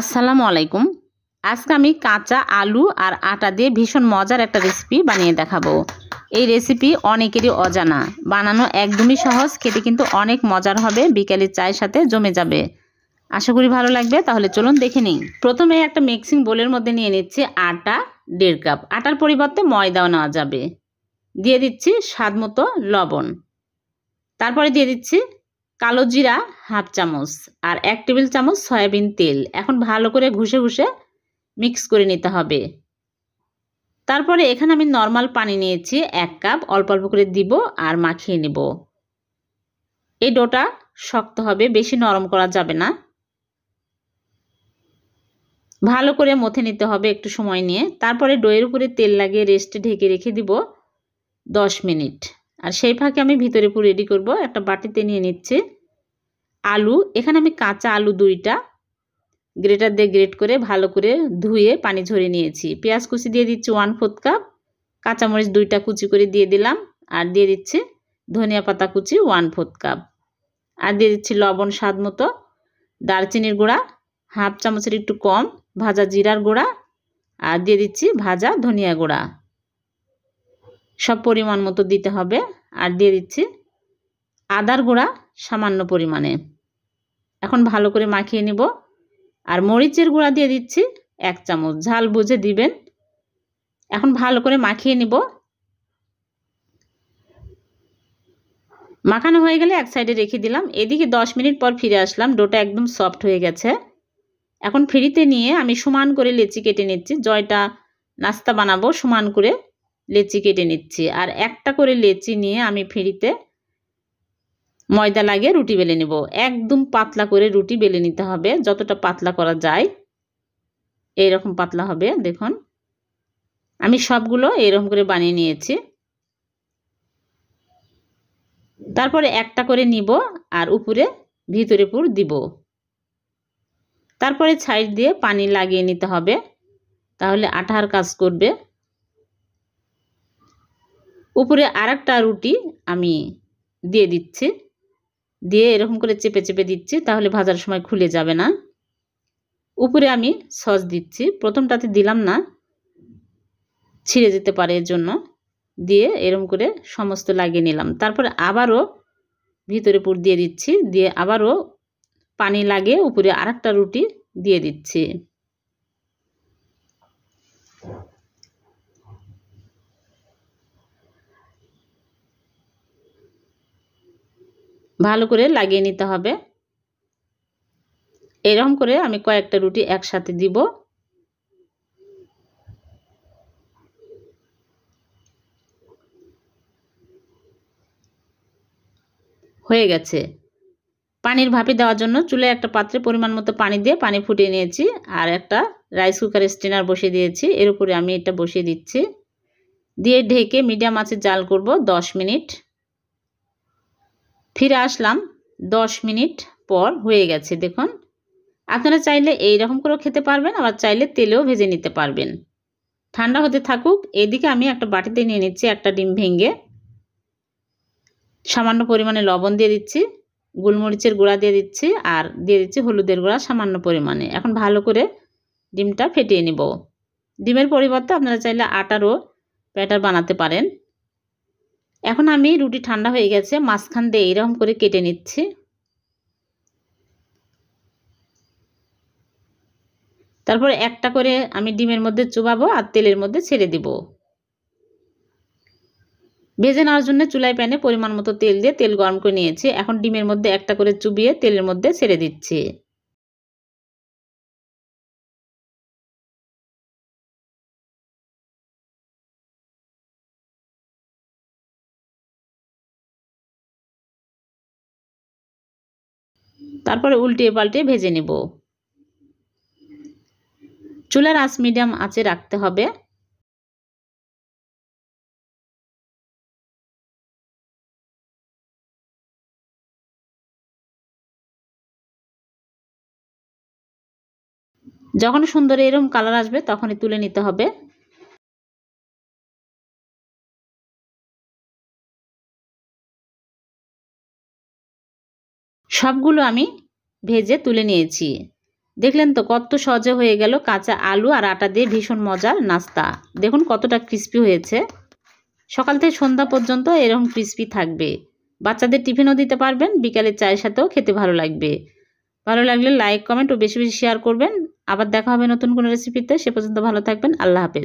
আসসালামু আলাইকুম আজকে আমি কাঁচা আলু আর আটা দিয়ে ভীষণ মজার একটা রেসিপি বানিয়ে দেখাবো এই রেসিপি অনেকেরই অজানা বানানো একদমই সহজ খেতে কিন্তু অনেক মজার হবে বিকেলের চায়ের সাথে জমে যাবে আশা করি ভালো লাগবে তাহলে চলুন দেখে নিই প্রথমে একটা মিক্সিং বোলের মধ্যে নিয়ে নিচ্ছে আটা দেড় কাপ আটার পরিবর্তে ময়দাও নেওয়া যাবে দিয়ে দিচ্ছি স্বাদ মতো লবণ তারপরে দিয়ে দিচ্ছি কালো জিরা হাফ চামচ আর এক টেবিল চামচ সয়াবিন তেল এখন ভালো করে ঘুষে ঘুষে মিক্স করে নিতে হবে তারপরে এখানে আমি নর্মাল পানি নিয়েছি এক কাপ অল্প অল্প করে দিব আর মাখিয়ে নেব এই ডোটা শক্ত হবে বেশি নরম করা যাবে না ভালো করে মথে নিতে হবে একটু সময় নিয়ে তারপরে ডোয়ের উপরে তেল লাগিয়ে রেস্টে ঢেকে রেখে দিব দশ মিনিট আর সেই ফাঁকে আমি ভিতরে পুরো রেডি করব একটা বাটিতে নিয়ে নিচ্ছে আলু এখানে আমি কাঁচা আলু দুইটা গ্রেটার দিয়ে গ্রেট করে ভালো করে ধুয়ে পানি ঝরে নিয়েছি পেঁয়াজ কুচি দিয়ে দিচ্ছি ওয়ান ফোর্থ কাপ কাঁচামরিচ দুইটা কুচি করে দিয়ে দিলাম আর দিয়ে দিচ্ছি ধনিয়া পাতা কুচি ওয়ান ফোর্থ কাপ আর দিয়ে দিচ্ছি লবণ স্বাদ মতো দারচিনির গুঁড়া হাফ চামচের একটু কম ভাজা জিরার গুঁড়া আর দিয়ে দিচ্ছি ভাজা ধনিয়া গুঁড়া সব পরিমাণ মতো দিতে হবে আর দিয়ে দিচ্ছি আদার গুঁড়া সামান্য পরিমাণে এখন ভালো করে মাখিয়ে নিব আর মরিচের গুঁড়া দিয়ে দিচ্ছি এক চামচ ঝাল বুঝে দিবেন এখন ভালো করে মাখিয়ে নিব মাখানো হয়ে গেলে এক সাইডে রেখে দিলাম এদিকে 10 মিনিট পর ফিরে আসলাম ডোটা একদম সফট হয়ে গেছে এখন ফ্রিতে নিয়ে আমি সমান করে লেচি কেটে নিচ্ছি জয়টা নাস্তা বানাবো সমান করে লেচি কেটে নিচ্ছি আর একটা করে লেচি নিয়ে আমি ফেরিতে ময়দা লাগে রুটি বেলে নেব একদম পাতলা করে রুটি বেলে নিতে হবে যতটা পাতলা করা যায় এইরকম পাতলা হবে দেখুন আমি সবগুলো এরকম করে বানিয়ে নিয়েছি তারপরে একটা করে নিব আর উপরে ভিতরে পুর দিব তারপরে ছাইড দিয়ে পানি লাগিয়ে নিতে হবে তাহলে আঠার কাজ করবে উপরে আর রুটি আমি দিয়ে দিচ্ছি দিয়ে এরকম করে চেপে চেপে দিচ্ছি তাহলে ভাজার সময় খুলে যাবে না উপরে আমি সস দিচ্ছি প্রথমটাতে দিলাম না ছিঁড়ে যেতে পারে এর জন্য দিয়ে এরম করে সমস্ত লাগিয়ে নিলাম তারপরে আবারও ভিতরে পুর দিয়ে দিচ্ছি দিয়ে আবারও পানি লাগিয়ে উপরে আর রুটি দিয়ে দিচ্ছি ভালো করে লাগিয়ে নিতে হবে এরকম করে আমি কয়েকটা রুটি একসাথে দিব হয়ে গেছে পানির ভাপি দেওয়ার জন্য চুলে একটা পাত্রে পরিমাণ মতো পানি দিয়ে পানি ফুটিয়ে নিয়েছি আর একটা রাইস কুকারের স্টিনার বসিয়ে দিয়েছি এর উপরে আমি এটা বসিয়ে দিচ্ছি দিয়ে ঢেকে মিডিয়াম আছে জাল করব 10 মিনিট ফিরে আসলাম দশ মিনিট পর হয়ে গেছে দেখুন আপনারা চাইলে এই রকম করেও খেতে পারবেন আবার চাইলে তেলেও ভেজে নিতে পারবেন ঠান্ডা হতে থাকুক এদিকে আমি একটা বাটিতে নিয়ে নিচ্ছি একটা ডিম ভেঙে সামান্য পরিমাণে লবণ দিয়ে দিচ্ছি গোলমরিচের গুঁড়া দিয়ে দিচ্ছি আর দিয়ে দিচ্ছি হলুদের গুঁড়া সামান্য পরিমাণে এখন ভালো করে ডিমটা ফেটিয়ে নিব ডিমের পরিবর্তে আপনারা চাইলে আটারও ব্যাটার বানাতে পারেন এখন আমি রুটি ঠান্ডা হয়ে গেছে মাঝখান দিয়ে এরকম করে কেটে নিচ্ছি তারপর একটা করে আমি ডিমের মধ্যে চুবাবো আর তেলের মধ্যে ছেড়ে দিব ভেজে নেওয়ার জন্য চুলাই প্যানে পরিমাণ মতো তেল দিয়ে তেল গরম করে নিয়েছি এখন ডিমের মধ্যে একটা করে চুবিয়ে তেলের মধ্যে ছেড়ে দিচ্ছি তারপরে উল্টিয়ে পাল্টে ভেজে নেব চুলার আঁচ মিডিয়াম আঁচে রাখতে হবে যখন সুন্দর এরম কালার আসবে তখনই তুলে নিতে হবে সবগুলো আমি ভেজে তুলে নিয়েছি দেখলেন তো কত সহজে হয়ে গেল কাঁচা আলু আর আটা দিয়ে ভীষণ মজার নাস্তা দেখুন কতটা ক্রিস্পি হয়েছে সকাল থেকে সন্ধ্যা পর্যন্ত এরকম ক্রিস্পি থাকবে বাচ্চাদের টিফিনও দিতে পারবেন বিকালে চায়ের সাথেও খেতে ভালো লাগবে ভালো লাগলে লাইক কমেন্ট ও বেশি বেশি শেয়ার করবেন আবার দেখা হবে নতুন কোনো রেসিপিতে সে পর্যন্ত ভালো থাকবেন আল্লাহ হাফেজ